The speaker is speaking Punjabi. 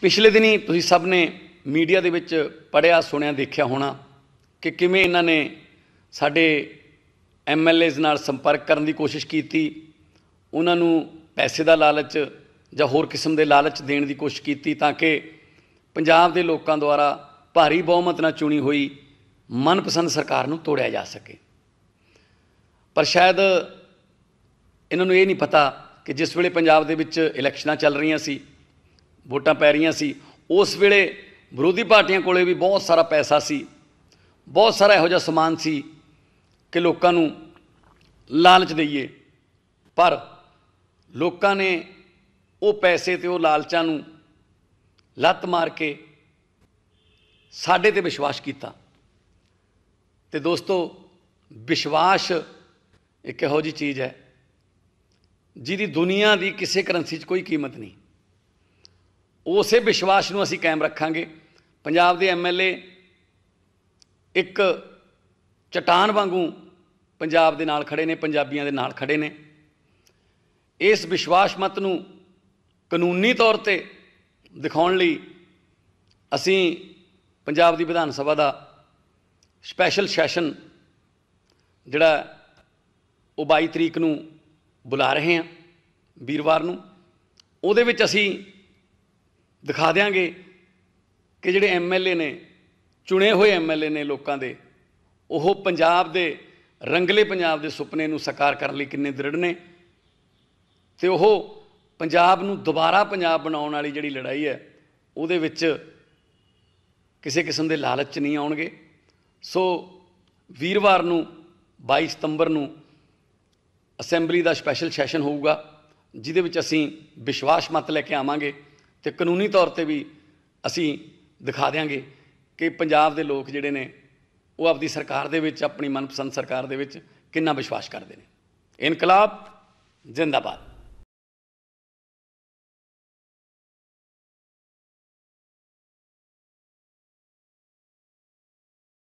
ਪਿਛਲੇ ਦਿਨੀ ਤੁਸੀਂ ਸਭ ਨੇ ਮੀਡੀਆ ਦੇ ਵਿੱਚ ਪੜਿਆ ਸੁਣਿਆ ਦੇਖਿਆ ਹੋਣਾ ਕਿ ਕਿਵੇਂ ਇਹਨਾਂ ਨੇ ਸਾਡੇ ਐਮਐਲਏਜ਼ ਨਾਲ ਸੰਪਰਕ ਕਰਨ ਦੀ ਕੋਸ਼ਿਸ਼ ਕੀਤੀ ਉਹਨਾਂ ਨੂੰ ਪੈਸੇ ਦਾ ਲਾਲਚ ਜਾਂ ਹੋਰ ਕਿਸਮ ਦੇ ਲਾਲਚ ਦੇਣ ਦੀ ਕੋਸ਼ਿਸ਼ ਕੀਤੀ ਤਾਂ ਕਿ ਪੰਜਾਬ ਦੇ ਲੋਕਾਂ ਦੁਆਰਾ ਭਾਰੀ ਬਹੁਮਤ ਨਾਲ ਚੁਣੀ ਹੋਈ ਮਨਪਸੰਦ ਸਰਕਾਰ ਨੂੰ ਤੋੜਿਆ ਜਾ ਸਕੇ ਪਰ ਸ਼ਾਇਦ ਇਹਨਾਂ ਨੂੰ ਇਹ ਨਹੀਂ ਪਤਾ ਕਿ ਜਿਸ ਵੇਲੇ ਪੰਜਾਬ ਦੇ ਵਿੱਚ ਇਲੈਕਸ਼ਨਾਂ ਚੱਲ ਰਹੀਆਂ ਸੀ ਵੋਟਾਂ ਪੈ ਰਹੀਆਂ ਸੀ ਉਸ ਵੇਲੇ ਵਿਰੋਧੀ ਪਾਰਟੀਆਂ ਕੋਲੇ ਵੀ ਬਹੁਤ ਸਾਰਾ ਪੈਸਾ ਸੀ ਬਹੁਤ ਸਾਰਾ ਇਹੋ ਜਿਹਾ ਸਮਾਨ ਸੀ ਕਿ ਲੋਕਾਂ ਨੂੰ ਲਾਲਚ ਦਈਏ ਪਰ ਲੋਕਾਂ ਨੇ ਉਹ ਪੈਸੇ ਤੇ ਉਹ ਲਾਲਚਾਂ ਨੂੰ ਲੱਤ ਮਾਰ ਕੇ ਸਾਡੇ ਤੇ ਵਿਸ਼ਵਾਸ ਕੀਤਾ ਤੇ ਦੋਸਤੋ ਵਿਸ਼ਵਾਸ ਇੱਕ ਇਹੋ ਜੀ ਚੀਜ਼ ਹੈ ਜਿਹਦੀ ਦੁਨੀਆ ਦੀ ਕਿਸੇ ਕਰੰਸੀ 'ਚ ਕੋਈ ਕੀਮਤ ਨਹੀਂ ਉਸੇ ਵਿਸ਼ਵਾਸ ਨੂੰ ਅਸੀਂ ਕਾਇਮ ਰੱਖਾਂਗੇ ਪੰਜਾਬ ਦੇ ਐਮਐਲਏ ਇੱਕ ਚਟਾਨ ਵਾਂਗੂ ਪੰਜਾਬ ਦੇ ਨਾਲ ਖੜੇ ਨੇ ਪੰਜਾਬੀਆਂ ਦੇ ਨਾਲ ਖੜੇ ਨੇ ਇਸ ਵਿਸ਼ਵਾਸ ਮਤ ਨੂੰ ਕਾਨੂੰਨੀ ਤੌਰ ਤੇ ਦਿਖਾਉਣ ਲਈ ਅਸੀਂ ਪੰਜਾਬ ਦੀ ਵਿਧਾਨ ਸਭਾ ਦਾ ਸਪੈਸ਼ਲ ਸੈਸ਼ਨ ਜਿਹੜਾ ਉਹ 22 ਤਰੀਕ ਨੂੰ ਬੁਲਾ ਰਹੇ ਹਾਂ ਵੀਰਵਾਰ ਨੂੰ ਉਹਦੇ ਵਿੱਚ ਅਸੀਂ ਦਿਖਾ ਦੇਾਂਗੇ ਕਿ ਜਿਹੜੇ ਐਮਐਲਏ ਨੇ ਚੁਣੇ ਹੋਏ ਐਮਐਲਏ ਨੇ ਲੋਕਾਂ ਦੇ ਉਹ ਪੰਜਾਬ ਦੇ ਰੰਗਲੇ ਪੰਜਾਬ ਦੇ ਸੁਪਨੇ ਨੂੰ ਸਾਕਾਰ ਕਰਨ ਲਈ ਕਿੰਨੇ ਦ੍ਰਿੜ ਨੇ ਤੇ ਉਹ ਪੰਜਾਬ ਨੂੰ ਦੁਬਾਰਾ ਪੰਜਾਬ ਬਣਾਉਣ ਵਾਲੀ ਜਿਹੜੀ ਲੜਾਈ ਹੈ ਉਹਦੇ ਵਿੱਚ ਕਿਸੇ ਕਿਸਮ ਦੇ ਲਾਲਚ ਨਹੀਂ ਆਉਣਗੇ ਸੋ ਵੀਰਵਾਰ ਨੂੰ 22 ਸਤੰਬਰ ਨੂੰ ਅਸੈਂਬਲੀ ਦਾ ਸਪੈਸ਼ਲ ਸੈਸ਼ਨ ਹੋਊਗਾ ਜਿਹਦੇ ਵਿੱਚ ਅਸੀਂ ਵਿਸ਼ਵਾਸ ਮਤ ਲੈ ਕੇ ਆਵਾਂਗੇ ਤੇ ਕਾਨੂੰਨੀ ਤੌਰ ਤੇ ਵੀ ਅਸੀਂ ਦਿਖਾ ਦੇਾਂਗੇ ਕਿ ਪੰਜਾਬ ਦੇ ਲੋਕ ਜਿਹੜੇ ਨੇ ਉਹ ਆਪਦੀ ਸਰਕਾਰ ਦੇ ਵਿੱਚ ਆਪਣੀ ਮਨਪਸੰਦ ਸਰਕਾਰ ਦੇ ਵਿੱਚ ਕਿੰਨਾ ਵਿਸ਼ਵਾਸ ਕਰਦੇ ਨੇ ਇਨਕਲਾਬ ਜ਼ਿੰਦਾਬਾਦ